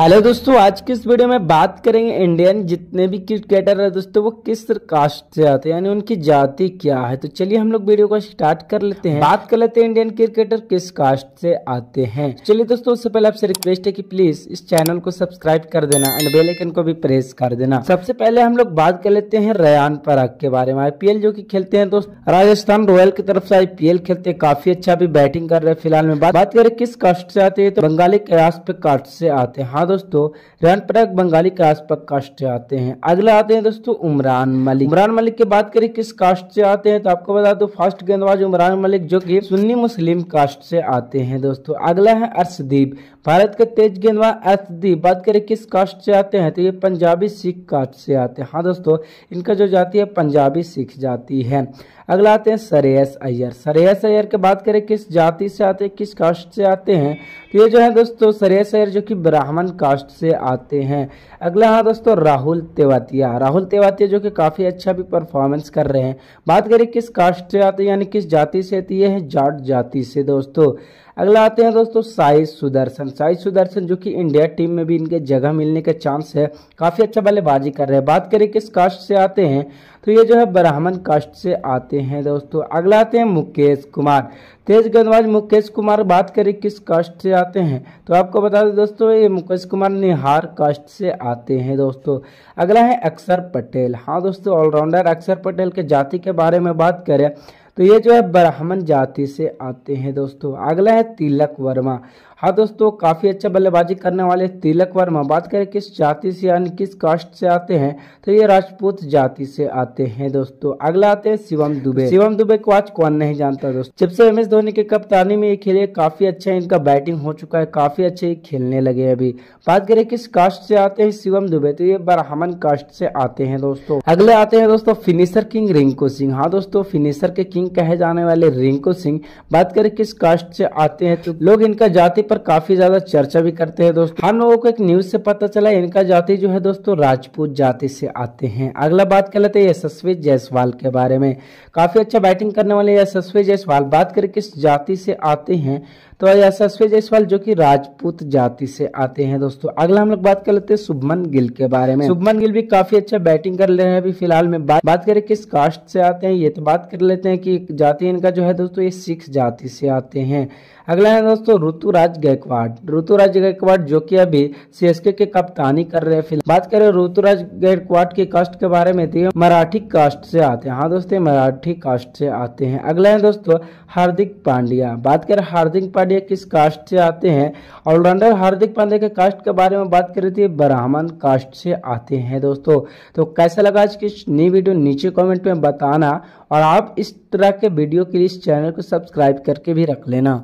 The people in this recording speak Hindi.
हेलो दोस्तों आज की इस वीडियो में बात करेंगे इंडियन जितने भी क्रिकेटर है दोस्तों वो किस कास्ट से आते हैं यानी उनकी जाति क्या है तो चलिए हम लोग वीडियो को स्टार्ट कर लेते हैं बात कर लेते हैं इंडियन क्रिकेटर किस कास्ट से आते हैं चलिए दोस्तों उससे पहले आपसे रिक्वेस्ट है कि प्लीज इस चैनल को सब्सक्राइब कर देना एंड बेलाइकन को भी प्रेस कर देना सबसे पहले हम लोग बात कर लेते हैं रयान पराग के बारे में आईपीएल जो की खेलते हैं दोस्त राजस्थान रॉयल की तरफ से आईपीएल खेलते हैं काफी अच्छा भी बैटिंग कर रहे हैं फिलहाल में बात करें किस कास्ट से आते हैं तो बंगाली कयास पे कास्ट से आते हैं हाँ दोस्तों रन पटक बंगाली कास्ट पर कास्ट से आते हैं अगला आते हैं दोस्तों उमरान मलिक उमरान मलिक की बात करें किस कास्ट से आते हैं तो आपको बता दो फास्ट गेंदबाज उमरान मलिक जो की सुन्नी मुस्लिम कास्ट से आते हैं दोस्तों अगला है अर्शदीप भारत के तेज गेंदबाज अर्शदीप बात करें किस कास्ट से आते हैं तो ये पंजाबी सिख कास्ट से आते हैं हाँ दोस्तों इनका जो जाति है पंजाबी सिख जाति है अगला आते हैं सरेस अय्यर सरेस अय्यर की बात करें किस जाति से आते हैं किस कास्ट से आते हैं तो ये जो है दोस्तों सरेस अय्यर जो कि ब्राह्मण कास्ट से आते हैं अगला हाँ दोस्तों राहुल तेवातिया राहुल तेवातिया जो कि काफ़ी अच्छा भी परफॉर्मेंस कर रहे हैं बात करें किस कास्ट से आते हैं यानी किस जाति से आती है जाट जाति से दोस्तों अगला आते हैं दोस्तों साई सुदर्शन साई सुदर्शन जो कि इंडिया टीम में भी इनके जगह मिलने के चांस है काफ़ी अच्छा बल्लेबाजी कर रहे हैं बात करें किस कास्ट से आते हैं तो ये जो है ब्राह्मण कास्ट से आते हैं दोस्तों अगला आते हैं मुकेश कुमार तेज गेंदबाज मुकेश कुमार बात करें किस कास्ट से आते हैं तो आपको बता दें दोस्तों ये मुकेश कुमार निहार कास्ट से आते हैं दोस्तों अगला है अक्षर पटेल हाँ दोस्तों ऑलराउंडर अक्षर पटेल के जाति के बारे में बात करें तो ये जो है ब्राह्मण जाति से आते हैं दोस्तों अगला है तिलक वर्मा हाँ दोस्तों काफ़ी अच्छा बल्लेबाजी करने वाले तिलक वर्मा बात करें किस जाति से यानी किस कास्ट से आते हैं तो ये राजपूत जाति से आते हैं दोस्तों अगला आते हैं शिवम दुबे शिवम दुबे को आज कौन नहीं जानता दोस्तों जब से एम एस धोनी के कप्तानी में ये खेले काफ़ी अच्छा इनका बैटिंग हो चुका है काफ़ी अच्छे खेलने लगे अभी बात करें किस कास्ट से आते हैं शिवम दुबे तो ये ब्राह्मण कास्ट से आते हैं दोस्तों अगले आते हैं दोस्तों फिनिशर किंग रिंकू सिंह हाँ दोस्तों फिनिशर के किंग कहे जाने वाले रिंकू सिंह बात करें किस कास्ट से आते हैं तो लोग इनका जाति पर काफी ज्यादा चर्चा भी करते हैं दोस्तों हम लोगों को एक न्यूज से पता चला इनका जाति जो है दोस्तों राजपूत जाति से आते हैं अगला बात कर लेते हैं यशस्वी जायसवाल के बारे में काफी अच्छा बैटिंग करने वाले यशस्वी जायसवाल बात करें किस जाति से आते हैं तो यशस्वी जायसवाल जो की राजपूत जाति से आते हैं दोस्तों अगला हम लोग बात कर लेते हैं शुभमन गिल के बारे में शुभमन गिल भी काफी अच्छा बैटिंग कर ले रहे हैं अभी फिलहाल में बात बात करें किस कास्ट से आते हैं ये तो बात कर लेते हैं कि जाति इनका जो है दोस्तों ये सिख जाति से आते हैं अगला है दोस्तों ऋतुराज गायकवाड ऋतुराज गायकवाड जो कि अभी सीएसके के कप्तानी कर रहे हैं बात करें ऋतुराज गायकवाड के कास्ट के बारे में तो मराठी कास्ट से आते हैं हाँ दोस्तों मराठी कास्ट से आते हैं अगला है दोस्तों हार्दिक पांड्या बात करें हार्दिक पांड्या किस कास्ट से आते हैं ऑलराउंडर हार्दिक पांड्या के कास्ट के बारे में बात करे थी तो ब्राह्मण कास्ट से आते हैं दोस्तों तो कैसा लगा आज की नई वीडियो नीचे कॉमेंट में बताना और आप इस तरह के वीडियो के लिए इस चैनल को सब्सक्राइब करके भी रख लेना